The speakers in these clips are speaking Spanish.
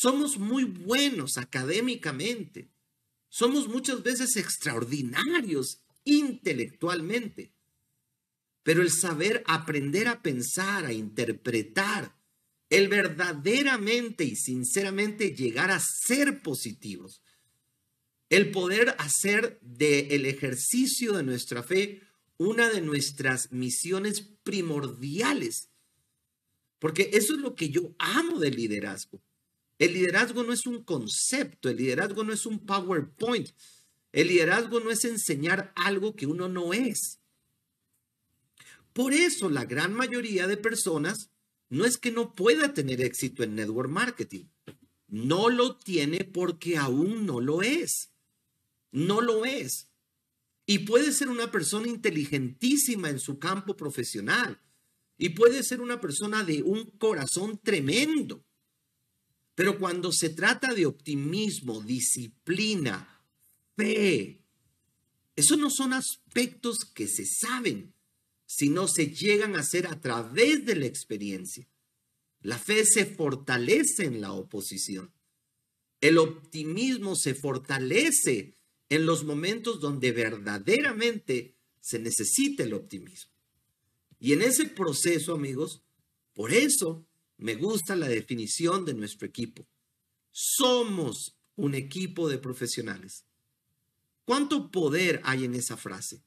Somos muy buenos académicamente. Somos muchas veces extraordinarios intelectualmente. Pero el saber aprender a pensar, a interpretar, el verdaderamente y sinceramente llegar a ser positivos, el poder hacer del el ejercicio de nuestra fe una de nuestras misiones primordiales. Porque eso es lo que yo amo del liderazgo. El liderazgo no es un concepto, el liderazgo no es un PowerPoint, el liderazgo no es enseñar algo que uno no es. Por eso la gran mayoría de personas no es que no pueda tener éxito en network marketing, no lo tiene porque aún no lo es. No lo es. Y puede ser una persona inteligentísima en su campo profesional. Y puede ser una persona de un corazón tremendo. Pero cuando se trata de optimismo, disciplina, fe, esos no son aspectos que se saben, sino se llegan a ser a través de la experiencia. La fe se fortalece en la oposición. El optimismo se fortalece en los momentos donde verdaderamente se necesita el optimismo. Y en ese proceso, amigos, por eso me gusta la definición de nuestro equipo. Somos un equipo de profesionales. ¿Cuánto poder hay en esa frase?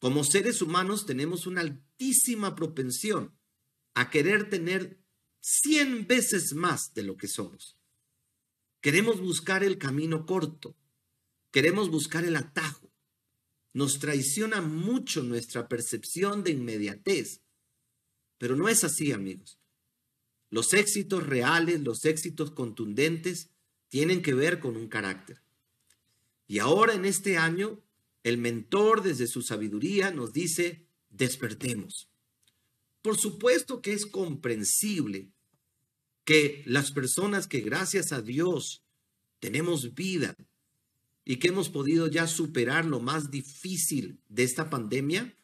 Como seres humanos tenemos una altísima propensión a querer tener 100 veces más de lo que somos. Queremos buscar el camino corto, queremos buscar el atajo. Nos traiciona mucho nuestra percepción de inmediatez, pero no es así, amigos. Los éxitos reales, los éxitos contundentes, tienen que ver con un carácter. Y ahora en este año, el mentor desde su sabiduría nos dice, despertemos. Por supuesto que es comprensible que las personas que gracias a Dios tenemos vida y que hemos podido ya superar lo más difícil de esta pandemia,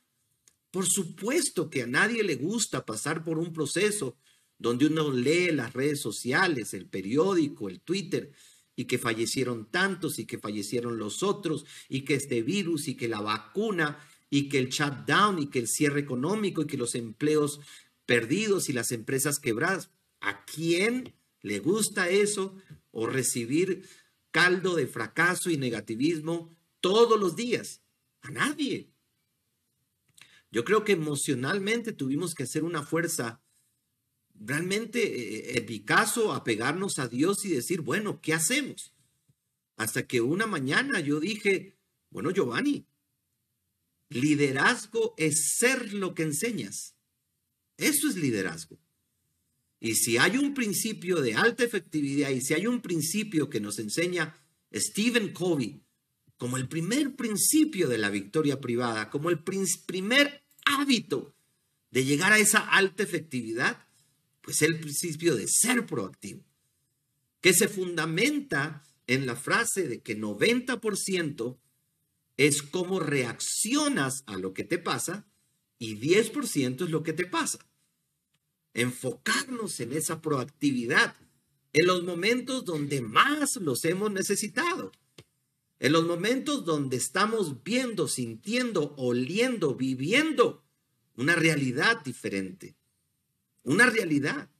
por supuesto que a nadie le gusta pasar por un proceso donde uno lee las redes sociales, el periódico, el Twitter, y que fallecieron tantos y que fallecieron los otros, y que este virus y que la vacuna y que el shutdown y que el cierre económico y que los empleos perdidos y las empresas quebradas. ¿A quién le gusta eso o recibir caldo de fracaso y negativismo todos los días? A nadie. Yo creo que emocionalmente tuvimos que hacer una fuerza realmente eficazo eh, apegarnos pegarnos a Dios y decir, bueno, ¿qué hacemos? Hasta que una mañana yo dije, bueno, Giovanni, liderazgo es ser lo que enseñas. Eso es liderazgo. Y si hay un principio de alta efectividad y si hay un principio que nos enseña Stephen Covey como el primer principio de la victoria privada, como el primer hábito de llegar a esa alta efectividad, pues el principio de ser proactivo, que se fundamenta en la frase de que 90% es cómo reaccionas a lo que te pasa y 10% es lo que te pasa. Enfocarnos en esa proactividad en los momentos donde más los hemos necesitado, en los momentos donde estamos viendo, sintiendo, oliendo, viviendo una realidad diferente una realidad.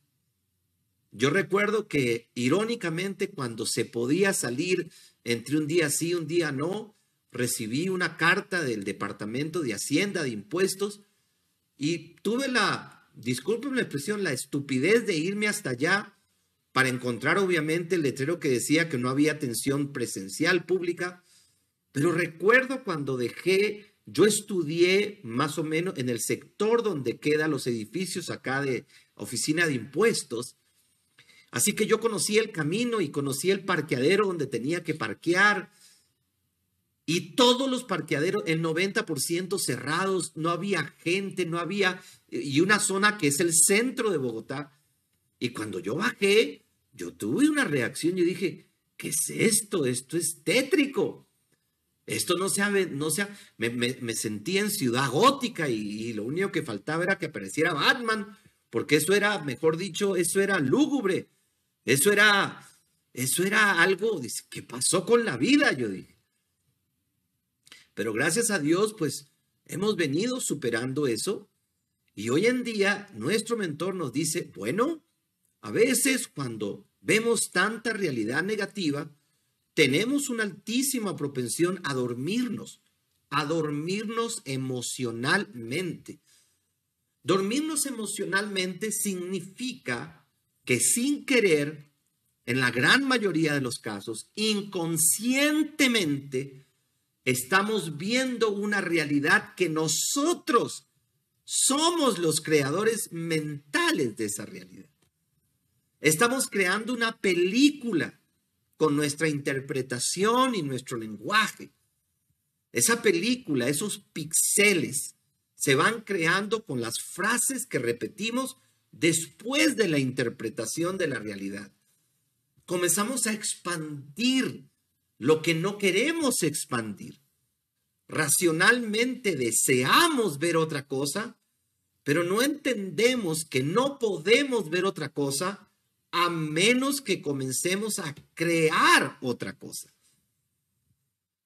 Yo recuerdo que irónicamente cuando se podía salir entre un día sí, un día no, recibí una carta del Departamento de Hacienda de Impuestos y tuve la, disculpen la expresión, la estupidez de irme hasta allá para encontrar obviamente el letrero que decía que no había atención presencial pública, pero recuerdo cuando dejé yo estudié más o menos en el sector donde quedan los edificios acá de oficina de impuestos. Así que yo conocí el camino y conocí el parqueadero donde tenía que parquear. Y todos los parqueaderos, el 90% cerrados, no había gente, no había, y una zona que es el centro de Bogotá. Y cuando yo bajé, yo tuve una reacción, yo dije, ¿qué es esto? Esto es tétrico. Esto no se sabe, no se me, me, sentí en ciudad gótica y, lo único que faltaba era que apareciera Batman, porque eso era, mejor dicho, eso era lúgubre, eso era, eso era algo, que pasó con la vida? Yo dije. Pero gracias a Dios, pues hemos venido superando eso y hoy en día nuestro mentor nos dice, bueno, a veces cuando vemos tanta realidad negativa, tenemos una altísima propensión a dormirnos, a dormirnos emocionalmente. Dormirnos emocionalmente significa que sin querer, en la gran mayoría de los casos, inconscientemente, estamos viendo una realidad que nosotros somos los creadores mentales de esa realidad. Estamos creando una película con nuestra interpretación y nuestro lenguaje. Esa película, esos pixeles, se van creando con las frases que repetimos después de la interpretación de la realidad. Comenzamos a expandir lo que no queremos expandir. Racionalmente deseamos ver otra cosa, pero no entendemos que no podemos ver otra cosa a menos que comencemos a crear otra cosa.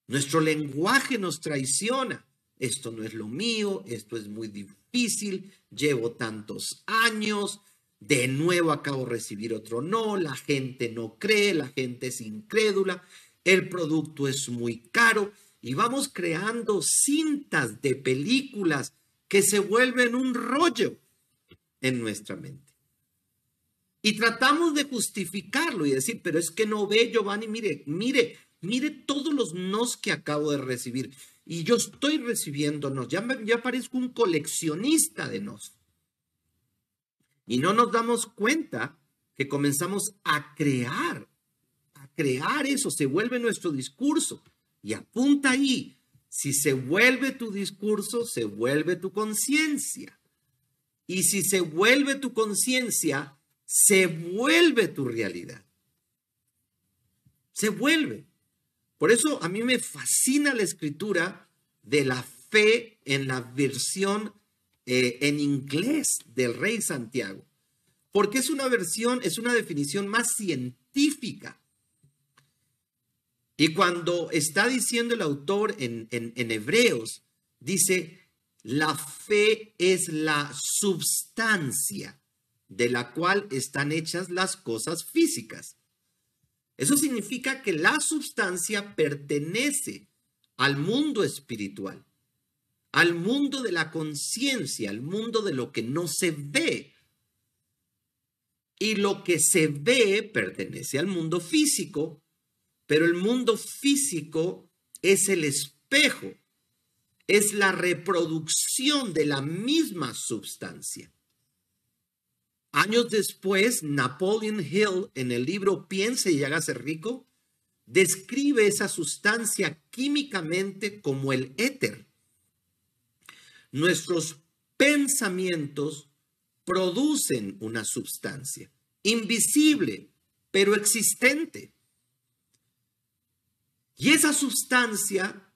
Nuestro lenguaje nos traiciona. Esto no es lo mío, esto es muy difícil, llevo tantos años, de nuevo acabo de recibir otro no, la gente no cree, la gente es incrédula, el producto es muy caro y vamos creando cintas de películas que se vuelven un rollo en nuestra mente. Y tratamos de justificarlo y decir, pero es que no ve Giovanni, mire, mire, mire todos los nos que acabo de recibir. Y yo estoy recibiendo nos, ya, ya parezco un coleccionista de nos. Y no nos damos cuenta que comenzamos a crear, a crear eso, se vuelve nuestro discurso. Y apunta ahí, si se vuelve tu discurso, se vuelve tu conciencia. Y si se vuelve tu conciencia, se vuelve tu realidad. Se vuelve. Por eso a mí me fascina la escritura de la fe en la versión eh, en inglés del rey Santiago, porque es una versión, es una definición más científica. Y cuando está diciendo el autor en, en Hebreos, dice, la fe es la substancia de la cual están hechas las cosas físicas. Eso significa que la sustancia pertenece al mundo espiritual, al mundo de la conciencia, al mundo de lo que no se ve. Y lo que se ve pertenece al mundo físico, pero el mundo físico es el espejo, es la reproducción de la misma sustancia. Años después, Napoleon Hill, en el libro Piense y hágase rico, describe esa sustancia químicamente como el éter. Nuestros pensamientos producen una sustancia invisible, pero existente. Y esa sustancia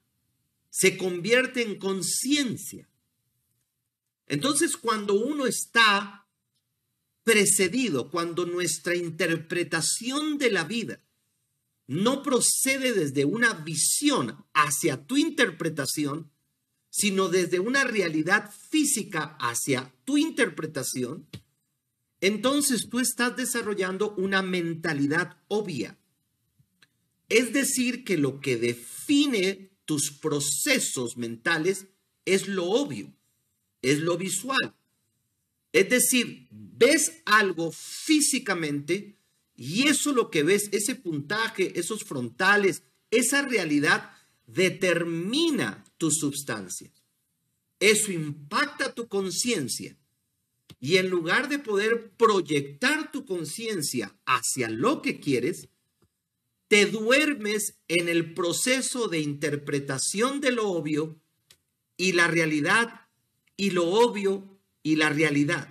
se convierte en conciencia. Entonces, cuando uno está precedido, cuando nuestra interpretación de la vida no procede desde una visión hacia tu interpretación, sino desde una realidad física hacia tu interpretación, entonces tú estás desarrollando una mentalidad obvia. Es decir, que lo que define tus procesos mentales es lo obvio, es lo visual, es decir, ves algo físicamente y eso lo que ves, ese puntaje, esos frontales, esa realidad determina tu substancia. Eso impacta tu conciencia. Y en lugar de poder proyectar tu conciencia hacia lo que quieres, te duermes en el proceso de interpretación de lo obvio y la realidad y lo obvio y la realidad.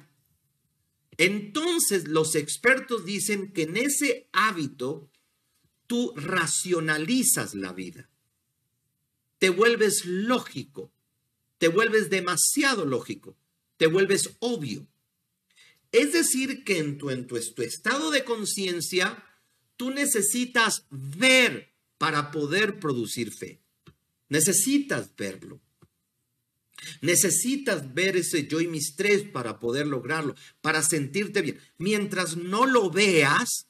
Entonces los expertos dicen que en ese hábito tú racionalizas la vida, te vuelves lógico, te vuelves demasiado lógico, te vuelves obvio. Es decir, que en tu, en estado de conciencia, tú necesitas ver para poder producir fe. Necesitas verlo. Necesitas ver ese yo y mis tres para poder lograrlo, para sentirte bien. Mientras no lo veas,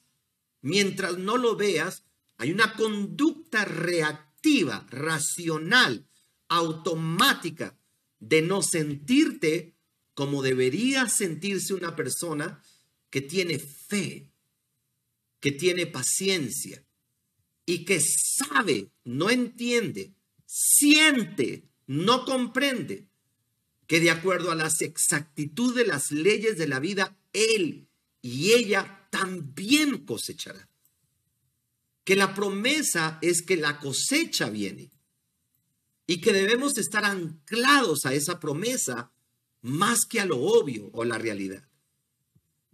mientras no lo veas, hay una conducta reactiva, racional, automática de no sentirte como debería sentirse una persona que tiene fe, que tiene paciencia y que sabe, no entiende, siente no comprende que de acuerdo a las exactitud de las leyes de la vida, él y ella también cosechará. Que la promesa es que la cosecha viene y que debemos estar anclados a esa promesa más que a lo obvio o la realidad.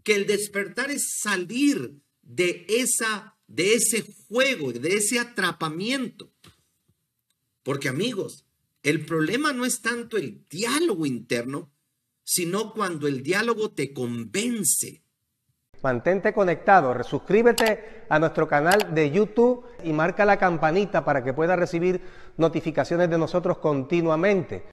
Que el despertar es salir de esa de ese juego, de ese atrapamiento. Porque amigos, el problema no es tanto el diálogo interno, sino cuando el diálogo te convence. Mantente conectado, suscríbete a nuestro canal de YouTube y marca la campanita para que puedas recibir notificaciones de nosotros continuamente.